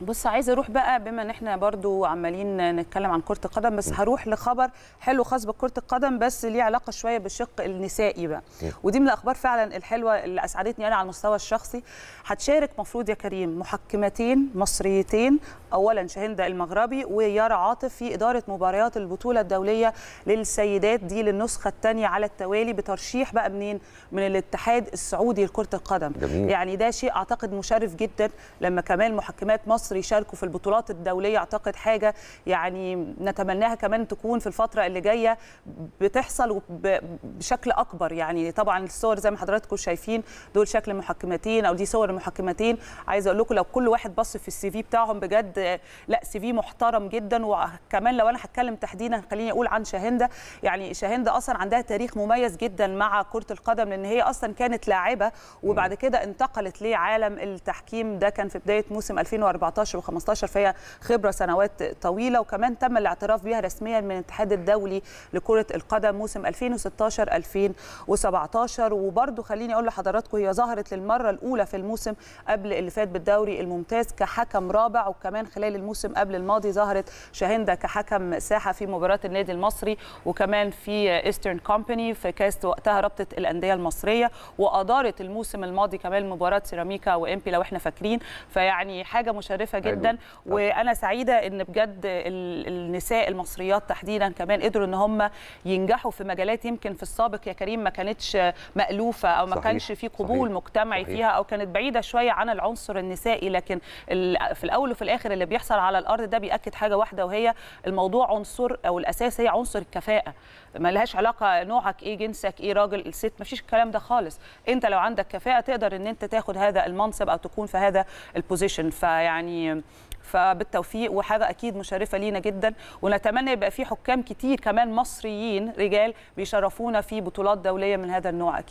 بص عايزه اروح بقى بما ان احنا برضو عمالين نتكلم عن كره القدم بس هروح لخبر حلو خاص بكره القدم بس ليه علاقه شويه بالشق النسائي بقى ودي من الاخبار فعلا الحلوه اللي اسعدتني انا على المستوى الشخصي هتشارك مفروض يا كريم محكمتين مصريتين اولا شهنده المغربي ويارا عاطف في اداره مباريات البطوله الدوليه للسيدات دي للنسخه الثانيه على التوالي بترشيح بقى منين من الاتحاد السعودي لكره القدم جميل. يعني ده شيء اعتقد مشرف جدا لما كمان محكمات مصر مصر يشاركوا في البطولات الدوليه اعتقد حاجه يعني نتمناها كمان تكون في الفتره اللي جايه بتحصل بشكل اكبر يعني طبعا الصور زي ما حضراتكم شايفين دول شكل المحكمتين او دي صور المحكمتين عايز اقول لكم لو كل واحد بص في السي في بتاعهم بجد لا سي في محترم جدا وكمان لو انا هتكلم تحديدا خليني اقول عن شاهنده يعني شاهنده اصلا عندها تاريخ مميز جدا مع كره القدم لان هي اصلا كانت لاعبه وبعد كده انتقلت لعالم التحكيم ده كان في بدايه موسم 2014 14 و15 فهي خبره سنوات طويله وكمان تم الاعتراف بها رسميا من الاتحاد الدولي لكره القدم موسم 2016 2017 وبرده خليني اقول لحضراتكم هي ظهرت للمره الاولى في الموسم قبل اللي فات بالدوري الممتاز كحكم رابع وكمان خلال الموسم قبل الماضي ظهرت شاهنده كحكم ساحه في مباراه النادي المصري وكمان في ايسترن كومباني في كاس وقتها رابطه الانديه المصريه وادارت الموسم الماضي كمان مباراه سيراميكا وامبي لو احنا فاكرين فيعني حاجه مشرفه مختلفه جدا أيوة. وانا سعيده ان بجد النساء المصريات تحديدا كمان قدروا ان هم ينجحوا في مجالات يمكن في السابق يا كريم ما كانتش مألوفه او ما صحيح. كانش في قبول صحيح. مجتمعي صحيح. فيها او كانت بعيده شويه عن العنصر النسائي لكن في الاول وفي الاخر اللي بيحصل على الارض ده بياكد حاجه واحده وهي الموضوع عنصر او الاساس هي عنصر الكفاءه لهاش علاقه نوعك ايه جنسك ايه راجل الست فيش الكلام ده خالص انت لو عندك كفاءه تقدر ان انت تاخد هذا المنصب او تكون في هذا البوزيشن فيعني يعني فبالتوفيق وحاجه اكيد مشرفه لينا جدا ونتمنى يبقى في حكام كتير كمان مصريين رجال بيشرفونا في بطولات دوليه من هذا النوع أكيد.